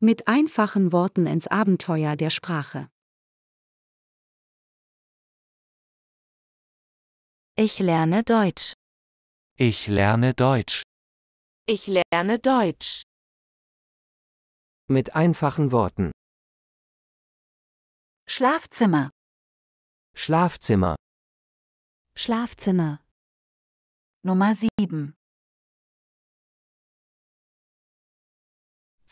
Mit einfachen Worten ins Abenteuer der Sprache. Ich lerne Deutsch. Ich lerne Deutsch. Ich lerne Deutsch. Mit einfachen Worten. Schlafzimmer. Schlafzimmer. Schlafzimmer. Nummer 7.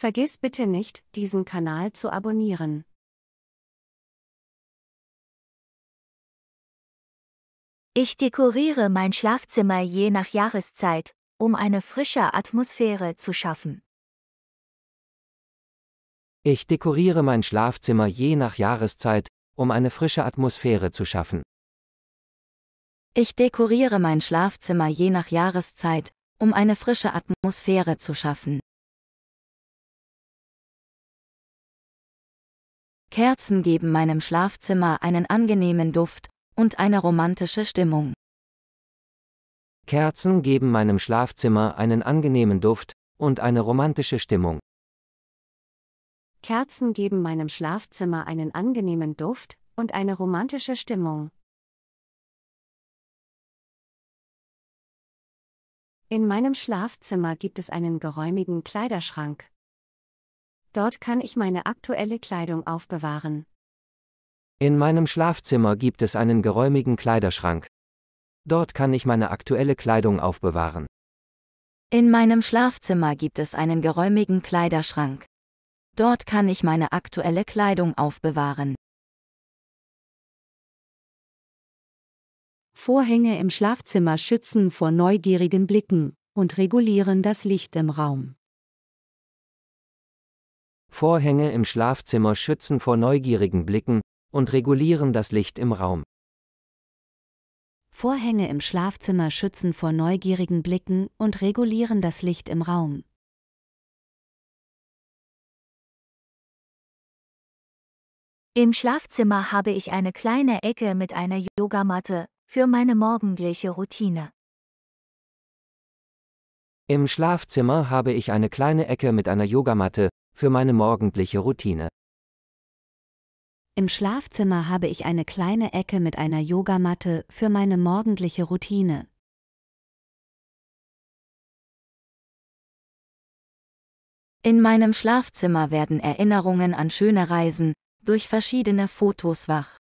Vergiss bitte nicht, diesen Kanal zu abonnieren. Ich dekoriere mein Schlafzimmer je nach Jahreszeit, um eine frische Atmosphäre zu schaffen. Ich dekoriere mein Schlafzimmer je nach Jahreszeit, um eine frische Atmosphäre zu schaffen. Ich dekoriere mein Schlafzimmer je nach Jahreszeit, um eine frische Atmosphäre zu schaffen. Kerzen geben meinem Schlafzimmer einen angenehmen Duft und eine romantische Stimmung. Kerzen geben meinem Schlafzimmer einen angenehmen Duft und eine romantische Stimmung. Kerzen geben meinem Schlafzimmer einen angenehmen Duft und eine romantische Stimmung. In meinem Schlafzimmer gibt es einen geräumigen Kleiderschrank. Dort kann ich meine aktuelle Kleidung aufbewahren. In meinem Schlafzimmer gibt es einen geräumigen Kleiderschrank. Dort kann ich meine aktuelle Kleidung aufbewahren. In meinem Schlafzimmer gibt es einen geräumigen Kleiderschrank. Dort kann ich meine aktuelle Kleidung aufbewahren. Vorhänge im Schlafzimmer schützen vor neugierigen Blicken und regulieren das Licht im Raum. Vorhänge im Schlafzimmer schützen vor neugierigen Blicken und regulieren das Licht im Raum. Vorhänge im Schlafzimmer schützen vor neugierigen Blicken und regulieren das Licht im Raum. Im Schlafzimmer habe ich eine kleine Ecke mit einer Yogamatte für meine morgendliche Routine. Im Schlafzimmer habe ich eine kleine Ecke mit einer Yogamatte für meine morgendliche Routine. Im Schlafzimmer habe ich eine kleine Ecke mit einer Yogamatte für meine morgendliche Routine. In meinem Schlafzimmer werden Erinnerungen an schöne Reisen durch verschiedene Fotos wach.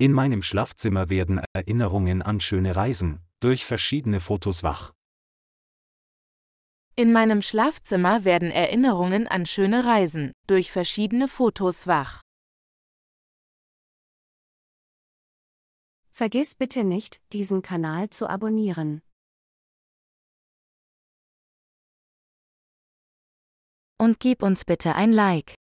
In meinem Schlafzimmer werden Erinnerungen an schöne Reisen durch verschiedene Fotos wach. In meinem Schlafzimmer werden Erinnerungen an schöne Reisen durch verschiedene Fotos wach. Vergiss bitte nicht, diesen Kanal zu abonnieren. Und gib uns bitte ein Like.